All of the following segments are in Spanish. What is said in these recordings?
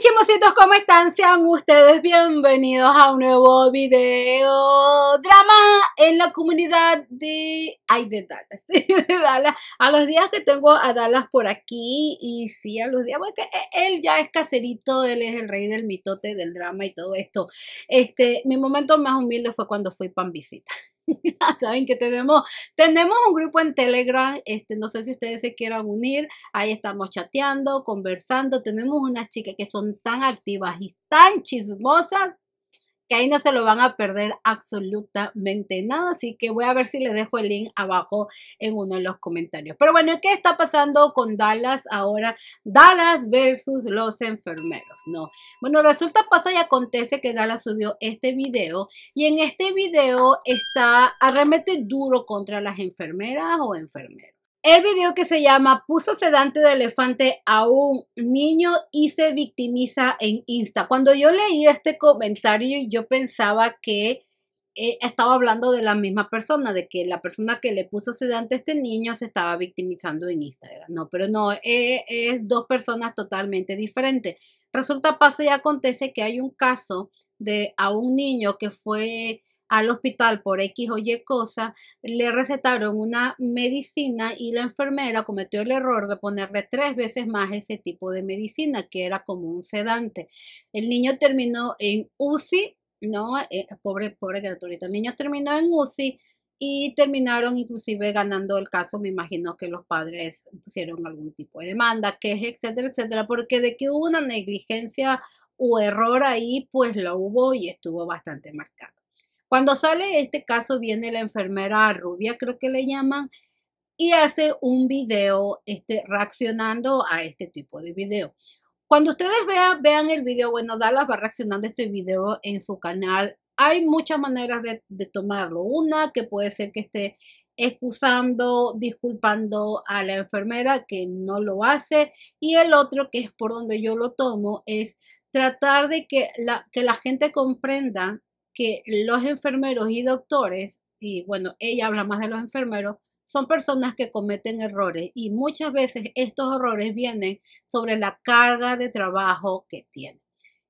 chimositos, ¿cómo están? Sean ustedes bienvenidos a un nuevo video drama en la comunidad de... Ay, de Dallas, A los días que tengo a Dallas por aquí y sí, a los días, porque e, él ya es caserito, él es el rey del mitote, del drama y todo esto. Este, mi momento más humilde fue cuando fui pan visita. Saben que tenemos, tenemos un grupo en Telegram, este, no sé si ustedes se quieran unir, ahí estamos chateando, conversando, tenemos unas chicas que son tan activas y tan chismosas que ahí no se lo van a perder absolutamente nada. Así que voy a ver si les dejo el link abajo en uno de los comentarios. Pero bueno, ¿qué está pasando con Dallas ahora? Dallas versus los enfermeros, ¿no? Bueno, resulta, pasa y acontece que Dallas subió este video y en este video está realmente duro contra las enfermeras o enfermeros. El video que se llama Puso sedante de elefante a un niño y se victimiza en Insta. Cuando yo leí este comentario, yo pensaba que eh, estaba hablando de la misma persona, de que la persona que le puso sedante a este niño se estaba victimizando en Instagram. No, pero no, es, eh, es dos personas totalmente diferentes. Resulta, pasa y acontece que hay un caso de a un niño que fue al hospital por X o Y cosa, le recetaron una medicina y la enfermera cometió el error de ponerle tres veces más ese tipo de medicina, que era como un sedante. El niño terminó en UCI, no, eh, pobre, pobre criaturita, el niño terminó en UCI y terminaron inclusive ganando el caso, me imagino que los padres pusieron algún tipo de demanda, es etcétera, etcétera, porque de que hubo una negligencia o error ahí, pues lo hubo y estuvo bastante marcado. Cuando sale este caso viene la enfermera rubia, creo que le llaman, y hace un video este, reaccionando a este tipo de video. Cuando ustedes vean, vean el video, bueno, Dallas va reaccionando a este video en su canal. Hay muchas maneras de, tomarlo. Una que puede ser que esté excusando, disculpando a la enfermera que no lo hace. Y el otro, que es por donde yo lo tomo, es tratar de que la, que la gente comprenda que los enfermeros y doctores, y bueno, ella habla más de los enfermeros, son personas que cometen errores y muchas veces estos errores vienen sobre la carga de trabajo que tienen.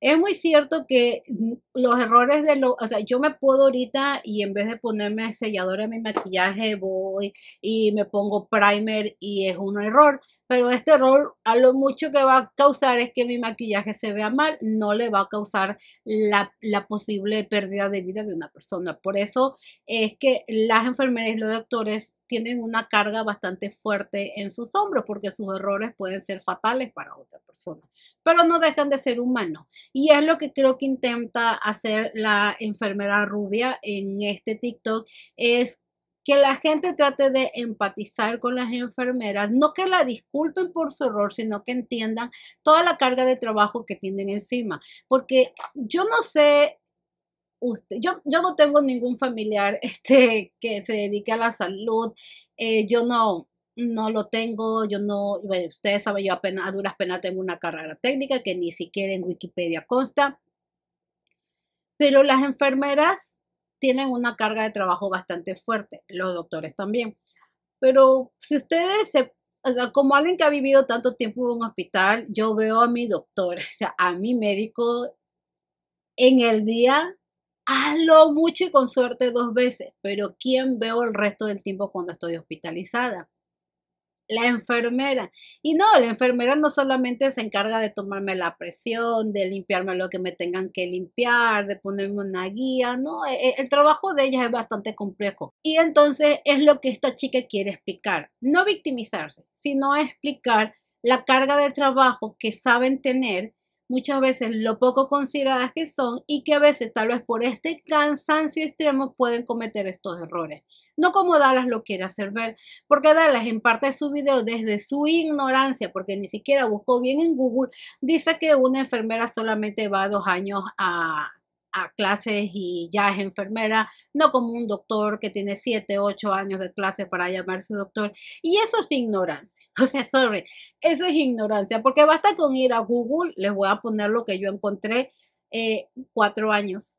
Es muy cierto que mm, los errores de los, o sea, yo me puedo ahorita y en vez de ponerme sellador en mi maquillaje voy y me pongo primer y es un error, pero este error a lo mucho que va a causar es que mi maquillaje se vea mal, no le va a causar la, posible pérdida de vida de una persona. Por eso es que las enfermeras y los doctores tienen una carga bastante fuerte en sus hombros porque sus errores pueden ser fatales para otra persona, pero no dejan de ser humanos. Y es lo que creo que intenta hacer la enfermera rubia en este TikTok, es que la gente trate de empatizar con las enfermeras, no que la disculpen por su error, sino que entiendan toda la carga de trabajo que tienen encima. Porque yo no sé Usted. Yo, yo, no tengo ningún familiar este, que se dedique a la salud. Eh, yo no, no lo tengo. Yo no, ustedes saben, yo apenas, a duras penas tengo una carrera técnica que ni siquiera en Wikipedia consta. Pero las enfermeras tienen una carga de trabajo bastante fuerte, los doctores también. Pero si ustedes como alguien que ha vivido tanto tiempo en un hospital, yo veo a mi doctor, o sea, a mi médico en el día, lo mucho y con suerte dos veces, pero ¿quién veo el resto del tiempo cuando estoy hospitalizada? la enfermera. Y no, la enfermera no solamente se encarga de tomarme la presión, de limpiarme lo que me tengan que limpiar, de ponerme una guía, no, e, e, el, trabajo de ella es bastante complejo. Y entonces es lo que esta chica quiere explicar, no victimizarse, sino explicar la carga de trabajo que saben tener muchas veces lo poco consideradas que son y que a veces tal vez por este cansancio extremo pueden cometer estos errores. No como Dallas lo quiere hacer ver, porque Dallas en parte de su video desde su ignorancia, porque ni siquiera buscó bien en Google, dice que una enfermera solamente va dos años a, a clases y ya es enfermera, no como un doctor que tiene 7, ocho años de clase para llamarse doctor. Y eso es ignorancia. O sea, sorry, eso es ignorancia, porque basta con ir a Google, les voy a poner lo que yo encontré, eh, cuatro años.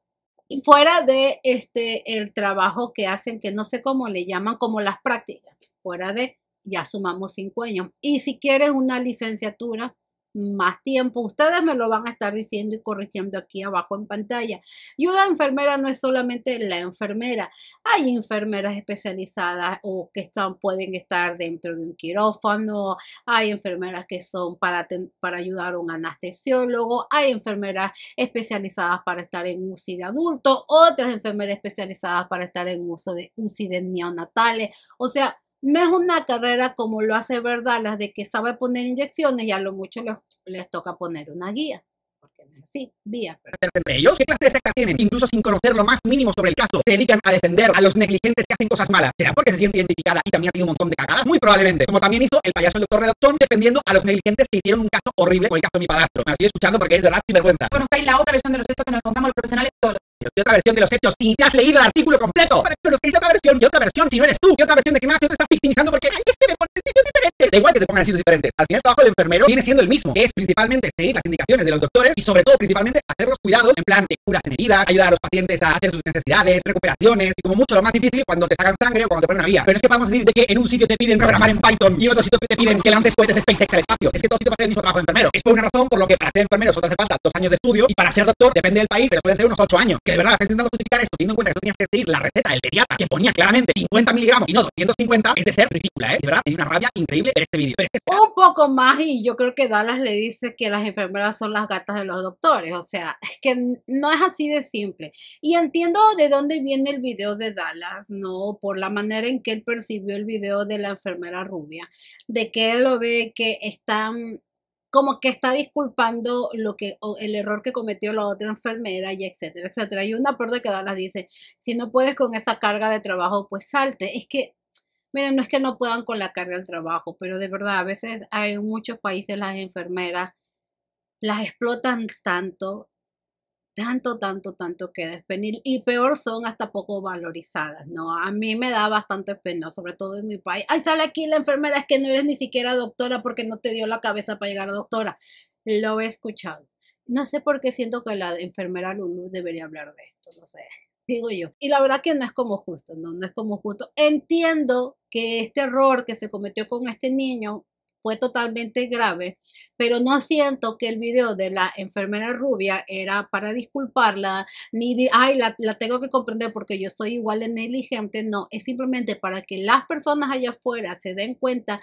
fuera de este el trabajo que hacen, que no sé cómo le llaman, como las prácticas, fuera de ya sumamos cinco años. Y si quieres una licenciatura, más tiempo. Ustedes me lo van a estar diciendo y corrigiendo aquí abajo en pantalla. Ayuda enfermera no es solamente la enfermera. Hay enfermeras especializadas o que están, pueden estar dentro de un quirófano. Hay enfermeras que son para, para ayudar a un anestesiólogo. Hay enfermeras especializadas para estar en UCI de adulto. Otras enfermeras especializadas para estar en uso de UCI de neonatales. O sea, no es una carrera como lo hace verdad, las de que sabe poner inyecciones ya lo mucho los les toca poner una guía. Porque no así, vía. Entre ellos, ¿qué clase de secta tienen? Incluso sin conocer lo más mínimo sobre el caso, se dedican a defender a los negligentes que hacen cosas malas. ¿Será porque se siente identificada y también ha tenido un montón de cagadas? Muy probablemente. Como también hizo el payaso el doctor Redopson defendiendo a los negligentes que hicieron un caso horrible con el caso de mi padastro. Me estoy escuchando porque es de verdad vergüenza. Conozcáis la otra versión de los textos que nos contamos los profesionales todos y otra versión de los hechos y te has leído el artículo completo. Para que otra versión, y otra versión si no eres tú, y otra versión de qué más, te estás victimizando porque hay que me ponen sitios diferentes. Da igual que te pongan sitios diferentes. Al final, el trabajo del enfermero viene siendo el mismo, que es principalmente seguir las indicaciones de los doctores y, sobre todo, principalmente hacer los cuidados en plan de curas en heridas, ayudar a los pacientes a hacer sus necesidades, recuperaciones y, como mucho, lo más difícil cuando te sacan sangre o cuando te ponen una vía. Pero es que podemos decir de que en un sitio te piden programar en Python y en otro sitio te piden que lances cohetes de SpaceX al espacio. Es que todo sitio va a ser el mismo trabajo de enfermero. Es por una razón por lo que para ser enfermero solo hace falta dos años de estudio y para ser doctor depende del país, pero pueden ser unos ocho años que de verdad está intentando justificar esto, teniendo en cuenta que tenías que seguir la receta del pediatra que ponía claramente 50 miligramos y no 250, es de ser ridícula, ¿eh? De verdad, hay una rabia increíble en este vídeo. Un poco más y yo creo que Dallas le dice que las enfermeras son las gatas de los doctores, o sea, es que no es así de simple. Y entiendo de dónde viene el video de Dallas, ¿no? Por la manera en que él percibió el video de la enfermera rubia, de que él lo ve que están como que está disculpando lo que, el error que cometió la otra enfermera y etcétera, etcétera. Y una por de que las dice, si no puedes con esa carga de trabajo, pues salte. Es que, miren, no es que no puedan con la carga del trabajo, pero de verdad, a veces hay muchos países las enfermeras las explotan tanto tanto, tanto, tanto que despenil y peor son hasta poco valorizadas, ¿no? A mí me da bastante pena, sobre todo en mi país. Ay, sale aquí la enfermera, es que no eres ni siquiera doctora porque no te dio la cabeza para llegar a doctora. Lo he escuchado. No sé por qué siento que la enfermera Lulu debería hablar de esto, no sé, digo yo. Y la verdad que no es como justo, ¿no? No es como justo. Entiendo que este error que se cometió con este niño fue totalmente grave, pero no siento que el video de la enfermera rubia era para disculparla, ni ay, la, la tengo que comprender porque yo soy igual de negligente, no, es simplemente para que las personas allá afuera se den cuenta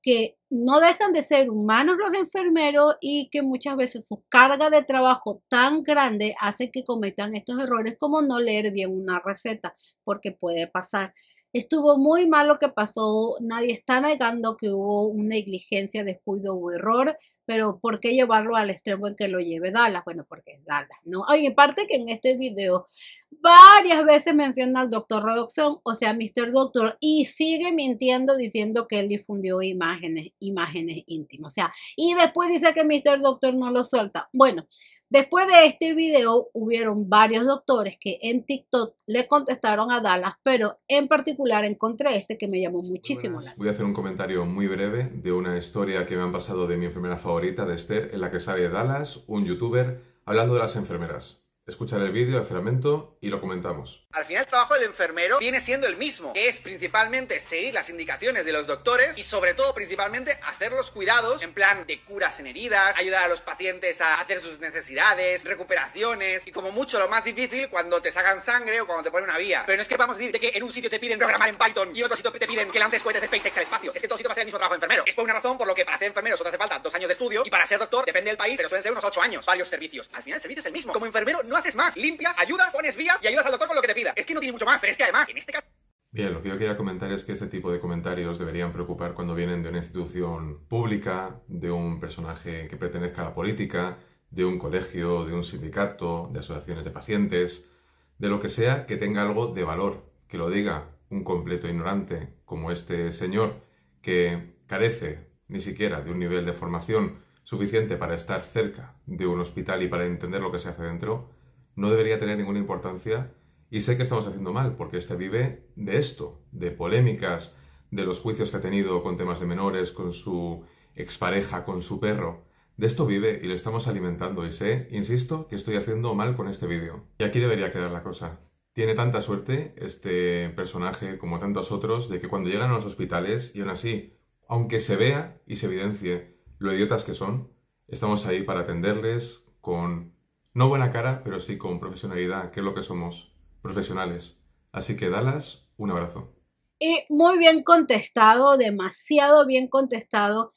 que no dejan de ser humanos los enfermeros y que muchas veces su carga de trabajo tan grande hace que cometan estos errores como no leer bien una receta, porque puede pasar. Estuvo muy mal lo que pasó, nadie está negando que hubo una negligencia, descuido o error, pero ¿por qué llevarlo al extremo en que lo lleve Dallas? Bueno, porque es Dallas, ¿no? Ay, parte que en este video varias veces menciona al doctor Redoxon, o sea, Mr. Doctor, y sigue mintiendo diciendo que él difundió imágenes, imágenes íntimas, o sea, y después dice que Mr. Doctor no lo suelta. Bueno, Después de este video hubieron varios doctores que en TikTok le contestaron a Dallas, pero en particular encontré este que me llamó muchísimo la Voy a hacer un comentario muy breve de una historia que me han pasado de mi enfermera favorita, de Esther, en la que sale Dallas, un youtuber, hablando de las enfermeras. Escuchar el vídeo, el fragmento y lo comentamos. Al final el trabajo del enfermero viene siendo el mismo, que es principalmente seguir las indicaciones de los doctores y sobre todo principalmente hacer los cuidados en plan de curas en heridas, ayudar a los pacientes a hacer sus necesidades, recuperaciones y como mucho lo más difícil cuando te sacan sangre o cuando te ponen una vía. Pero no es que vamos a decir que en un sitio te piden programar en Python y en otro sitio te piden que lances cohetes de SpaceX al espacio. Es que todo sitio va a ser el mismo trabajo de enfermero. Es por una razón por lo que para ser enfermero solo hace falta dos años de estudio y para ser doctor depende del país, pero suelen ser unos ocho años, varios servicios. Al final el servicio es el mismo. Como enfermero no haces más, limpias, ayudas, pones vías y ayudas al doctor con lo que te pida. Es que no tiene mucho más, es que además, en este caso... Bien, lo que yo quería comentar es que este tipo de comentarios deberían preocupar cuando vienen de una institución pública, de un personaje que pertenezca a la política, de un colegio, de un sindicato, de asociaciones de pacientes, de lo que sea que tenga algo de valor, que lo diga un completo ignorante como este señor, que carece ni siquiera de un nivel de formación suficiente para estar cerca de un hospital y para entender lo que se hace dentro, no debería tener ninguna importancia y sé que estamos haciendo mal, porque este vive de esto, de polémicas, de los juicios que ha tenido con temas de menores, con su expareja, con su perro. De esto vive y le estamos alimentando y sé, insisto, que estoy haciendo mal con este vídeo. Y aquí debería quedar la cosa. Tiene tanta suerte este personaje como tantos otros de que cuando llegan a los hospitales y aún así, aunque se vea y se evidencie lo idiotas que son, estamos ahí para atenderles con no buena cara, pero sí con profesionalidad, que es lo que somos, profesionales. Así que Dalas, un abrazo. Y muy bien contestado, demasiado bien contestado.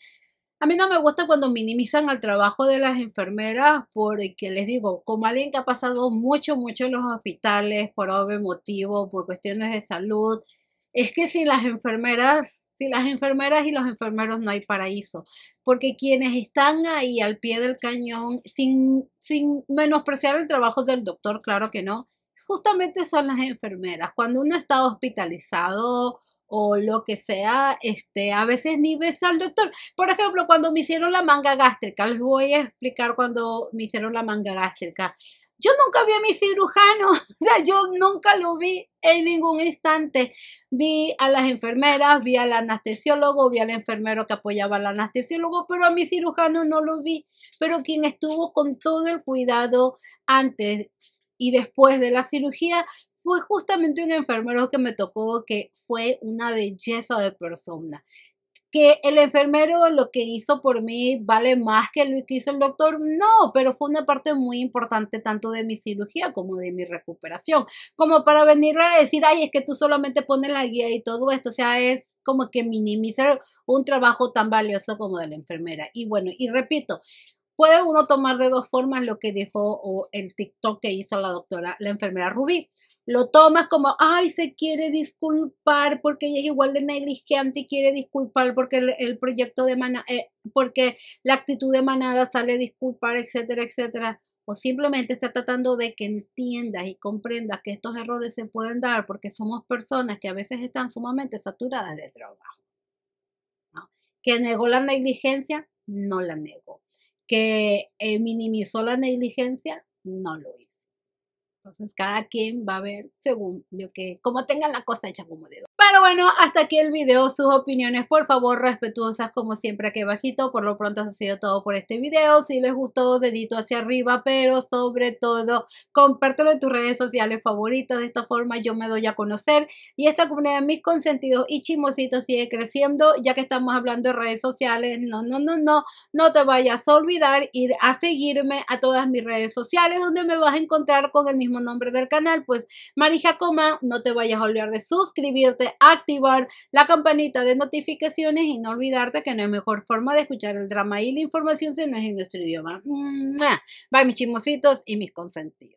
A mí no me gusta cuando minimizan al trabajo de las enfermeras porque les digo, como alguien que ha pasado mucho, mucho en los hospitales por obvio motivo, por cuestiones de salud, es que si las enfermeras si las enfermeras y los enfermeros no hay paraíso, porque quienes están ahí al pie del cañón, sin, sin menospreciar el trabajo del doctor, claro que no, justamente son las enfermeras. Cuando uno está hospitalizado o lo que sea, este, a veces ni ves al doctor. Por ejemplo, cuando me hicieron la manga gástrica, les voy a explicar cuando me hicieron la manga gástrica. Yo nunca vi a mi cirujano, o sea, yo nunca lo vi en ningún instante. Vi a las enfermeras, vi al anestesiólogo, vi al enfermero que apoyaba al anestesiólogo, pero a mi cirujano no lo vi. Pero quien estuvo con todo el cuidado antes y después de la cirugía fue justamente un enfermero que me tocó, que fue una belleza de persona que el enfermero lo que hizo por mí vale más que lo que hizo el doctor, no, pero fue una parte muy importante tanto de mi cirugía como de mi recuperación, como para venirle a decir, ay, es que tú solamente pones la guía y todo esto, o sea, es como que minimizar un trabajo tan valioso como de la enfermera. Y bueno, y repito, puede uno tomar de dos formas lo que dijo o el TikTok que hizo la doctora, la enfermera Rubí lo tomas como, ay, se quiere disculpar porque ella es igual de negligente y quiere disculpar porque el, proyecto de manada, eh, porque la actitud de manada sale disculpar, etcétera, etcétera. O simplemente está tratando de que entiendas y comprendas que estos errores se pueden dar porque somos personas que a veces están sumamente saturadas de trabajo. Que negó la negligencia, no la negó. Que eh, minimizó la negligencia, no lo hizo. Entonces, cada quien va a ver según lo que, como tenga la cosa hecha, como digo. Pero bueno, hasta aquí el video, sus opiniones por favor respetuosas como siempre aquí bajito. Por lo pronto eso ha sido todo por este video. Si les gustó, dedito hacia arriba, pero sobre todo compártelo en tus redes sociales favoritas. De esta forma yo me doy a conocer y esta comunidad de mis consentidos y chismositos sigue creciendo ya que estamos hablando de redes sociales. No, no, no, no, no te vayas a olvidar ir a seguirme a todas mis redes sociales donde me vas a encontrar con el mismo nombre del canal. Pues Marija Coma, no te vayas a olvidar de suscribirte activar la campanita de notificaciones y no olvidarte que no es mejor forma de escuchar el drama y la información si no es en nuestro idioma. Bye mis chismositos y mis consentidos.